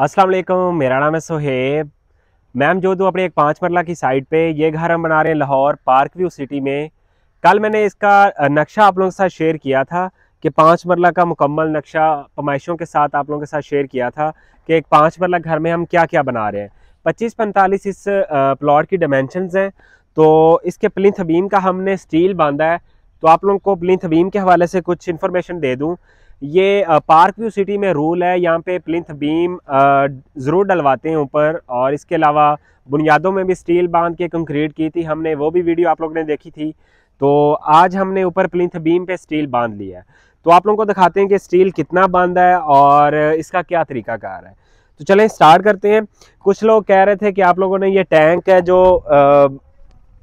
अस्सलाम वालेकुम मेरा नाम है सोहेब मैम जो दो अपने एक पाँच मरला की साइड पे ये घर हम बना रहे हैं लाहौर पार्क व्यू सिटी में कल मैंने इसका नक्शा आप लोगों के साथ शेयर किया था कि पाँच मरला का मुकम्मल नक्शा पमाइशों के साथ आप लोगों के साथ शेयर किया था कि एक पाँच मरला घर में हम क्या क्या बना रहे हैं पच्चीस पैंतालीस इस प्लाट की डायमेंशन हैं तो इसके प्लिंथ बीम का हमने स्टील बांधा है तो आप लोगों को प्लिंथ बीम के हवाले से कुछ इन्फॉर्मेशन दे दूँ ये पार्क व्यू सिटी में रूल है यहाँ पे प्लिंथ बीम ज़रूर डलवाते हैं ऊपर और इसके अलावा बुनियादों में भी स्टील बांध के कंक्रीट की थी हमने वो भी वीडियो आप लोगों ने देखी थी तो आज हमने ऊपर प्लिंथ बीम पे स्टील बांध लिया है तो आप लोगों को दिखाते हैं कि स्टील कितना बांधा है और इसका क्या तरीकाकार है तो चलें स्टार्ट करते हैं कुछ लोग कह रहे थे कि आप लोगों ने ये टैंक है जो आ,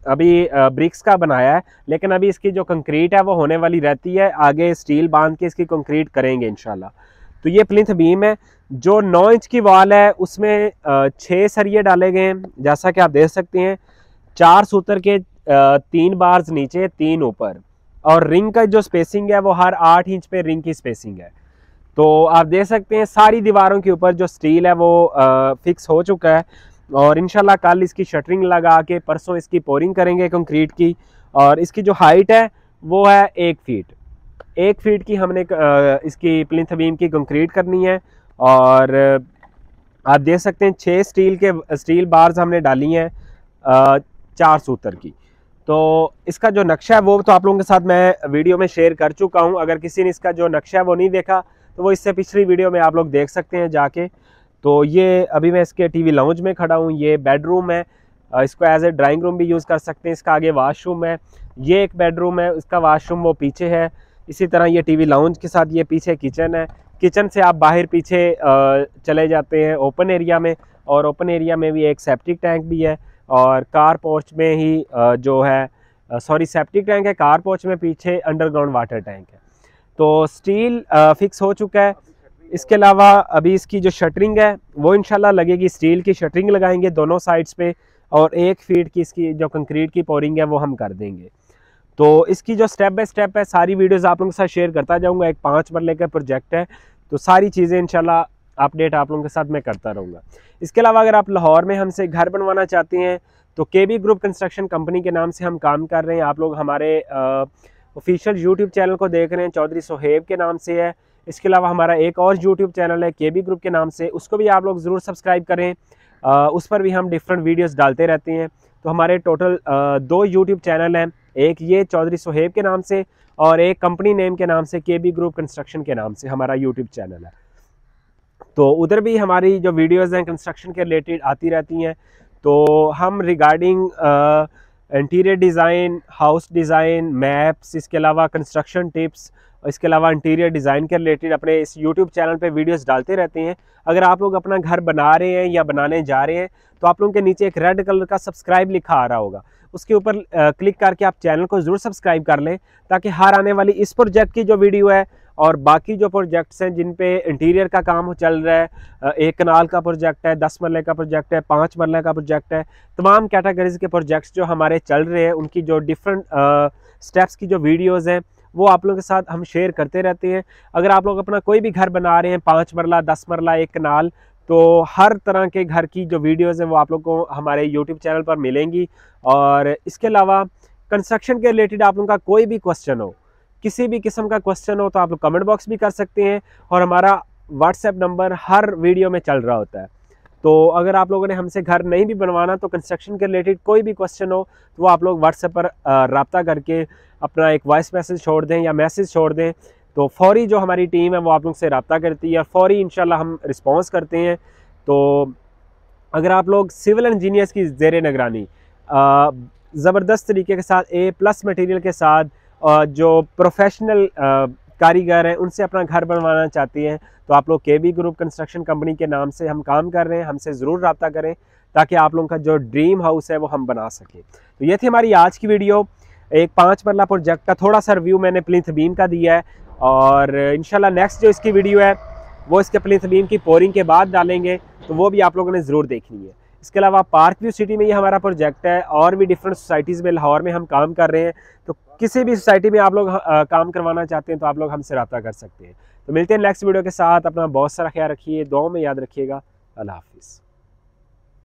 अभी ब्रिक्स का बनाया है लेकिन अभी इसकी जो कंक्रीट है वो होने वाली रहती है आगे स्टील बांध के इसकी कंक्रीट करेंगे इनशाला तो ये प्लिथ बीम है जो नौ इंच की वाल है उसमें छः सरिये डाले गए हैं जैसा कि आप देख सकते हैं चार सूत्र के तीन बार्स नीचे तीन ऊपर और रिंग का जो स्पेसिंग है वो हर आठ इंच पे रिंग की स्पेसिंग है तो आप देख सकते हैं सारी दीवारों के ऊपर जो स्टील है वो फिक्स हो चुका है और इन कल इसकी शटरिंग लगा के परसों इसकी पोरिंग करेंगे कंक्रीट की और इसकी जो हाइट है वो है एक फीट एक फीट की हमने इसकी प्लिथ बीम की कंक्रीट करनी है और आप देख सकते हैं छः स्टील के स्टील बार्स हमने डाली हैं चार सूत्र की तो इसका जो नक्शा है वो तो आप लोगों के साथ मैं वीडियो में शेयर कर चुका हूँ अगर किसी ने इसका जो नक्शा है वो नहीं देखा तो वो इससे पिछली वीडियो में आप लोग देख सकते हैं जाके तो ये अभी मैं इसके टीवी लाउंज में खड़ा हूँ ये बेडरूम है इसको एज ए ड्राइंग रूम भी यूज़ कर सकते हैं इसका आगे वाशरूम है ये एक बेडरूम है उसका वाशरूम वो पीछे है इसी तरह ये टीवी लाउंज के साथ ये पीछे किचन है किचन से आप बाहर पीछे चले जाते हैं ओपन एरिया में और ओपन एरिया में भी एक सेप्टिक टैंक भी है और कार पोस्ट में ही जो है सॉरी सेप्टिक टैंक है कार पोस्ट में पीछे अंडरग्राउंड वाटर टैंक है तो स्टील फिक्स हो चुका है इसके अलावा अभी इसकी जो शटरिंग है वो इनशाला लगेगी स्टील की शटरिंग लगाएंगे दोनों साइड्स पे और एक फीट की इसकी जो कंक्रीट की पोरिंग है वो हम कर देंगे तो इसकी जो स्टेप बाय स्टेप है सारी वीडियोस आप लोगों के साथ शेयर करता जाऊंगा एक पाँच मरले का प्रोजेक्ट है तो सारी चीज़ें इनशाला अपडेट आप लोगों के साथ मैं करता रहूँगा इसके अलावा अगर आप लाहौर में हमसे घर बनवाना चाहते हैं तो के बी ग्रुप कंस्ट्रक्शन कंपनी के नाम से हम काम कर रहे हैं आप लोग हमारे ऑफिशियल यूट्यूब चैनल को देख रहे हैं चौधरी सोहेब के नाम से है इसके अलावा हमारा एक और यूट्यूब चैनल है के बी ग्रुप के नाम से उसको भी आप लोग ज़रूर सब्सक्राइब करें आ, उस पर भी हम डिफरेंट वीडियोज़ डालते रहते हैं तो हमारे टोटल दो यूट्यूब चैनल हैं एक ये चौधरी सोहेब के नाम से और एक कंपनी नेम के नाम से के बी ग्रुप कंस्ट्रक्शन के नाम से हमारा यूट्यूब चैनल है तो उधर भी हमारी जो वीडियोज़ हैं कंस्ट्रक्शन के रिलेटेड आती रहती हैं तो हम regarding interior design house design maps इसके अलावा कंस्ट्रक्शन टिप्स इसके अलावा इंटीरियर डिज़ाइन के रिलेटेड अपने इस यूट्यूब चैनल पे वीडियोस डालते रहते हैं अगर आप लोग अपना घर बना रहे हैं या बनाने जा रहे हैं तो आप लोगों के नीचे एक रेड कलर का सब्सक्राइब लिखा आ रहा होगा उसके ऊपर क्लिक करके आप चैनल को ज़रूर सब्सक्राइब कर लें ताकि हर आने वाली इस प्रोजेक्ट की जो वीडियो है और बाकी जो प्रोजेक्ट्स हैं जिन पे इंटीरियर का काम चल रहा है एक कनाल का प्रोजेक्ट है दस मरले का प्रोजेक्ट है पाँच मरले का प्रोजेक्ट है तमाम कैटेगरीज के प्रोजेक्ट्स जो हमारे चल रहे हैं उनकी जो डिफरेंट स्टेप्स की जो वीडियोज़ हैं वो आप लोगों के साथ हम शेयर करते रहते हैं अगर आप लोग अपना कोई भी घर बना रहे हैं पाँच मरला दस मरला एक कनाल तो हर तरह के घर की जो वीडियोज़ हैं वो आप लोग को हमारे यूट्यूब चैनल पर मिलेंगी और इसके अलावा कंस्ट्रक्शन के रिलेटेड आप लोगों का कोई भी क्वेश्चन हो किसी भी किस्म का क्वेश्चन हो तो आप लोग कमेंट बॉक्स भी कर सकते हैं और हमारा व्हाट्सएप नंबर हर वीडियो में चल रहा होता है तो अगर आप लोगों ने हमसे घर नहीं भी बनवाना तो कंस्ट्रक्शन के रिलेटेड कोई भी क्वेश्चन हो तो वो आप लोग व्हाट्सएप पर रबता करके अपना एक वॉइस मैसेज छोड़ दें या मैसेज छोड़ दें तो फौरी जो हमारी टीम है वो आप लोग से रबता करती है फौरी इन हम रिस्पॉन्स करते हैं तो अगर आप लोग सिविल इंजीनियर्स की जेर निगरानी ज़बरदस्त तरीके के साथ ए प्लस मटेरियल के साथ और जो प्रोफेशनल कारीगर हैं उनसे अपना घर बनवाना चाहती हैं तो आप लोग के बी ग्रुप कंस्ट्रक्शन कंपनी के नाम से हम काम कर रहे हैं हमसे ज़रूर रबता करें ताकि आप लोगों का जो ड्रीम हाउस है वो हम बना सकें तो ये थी हमारी आज की वीडियो एक पाँच मरला प्रोजेक्ट का थोड़ा सा रिव्यू मैंने प्लिथ बीम का दिया है और इन नेक्स्ट जो इसकी वीडियो है वो इसके प्लिथ बीम की पोरिंग के बाद डालेंगे तो वो भी आप लोगों ने ज़रूर देखनी है इसके अलावा पार्क व्यू सिटी में ये हमारा प्रोजेक्ट है और भी डिफरेंट सोसाइटीज़ में लाहौर में हम काम कर रहे हैं तो किसी भी सोसाइटी में आप लोग काम करवाना चाहते हैं तो आप लोग हमसे रब्ता कर सकते हैं तो मिलते हैं नेक्स्ट वीडियो के साथ अपना बहुत सारा ख्याल रखिए दो में याद रखिएगा अल्लाह हाफिज़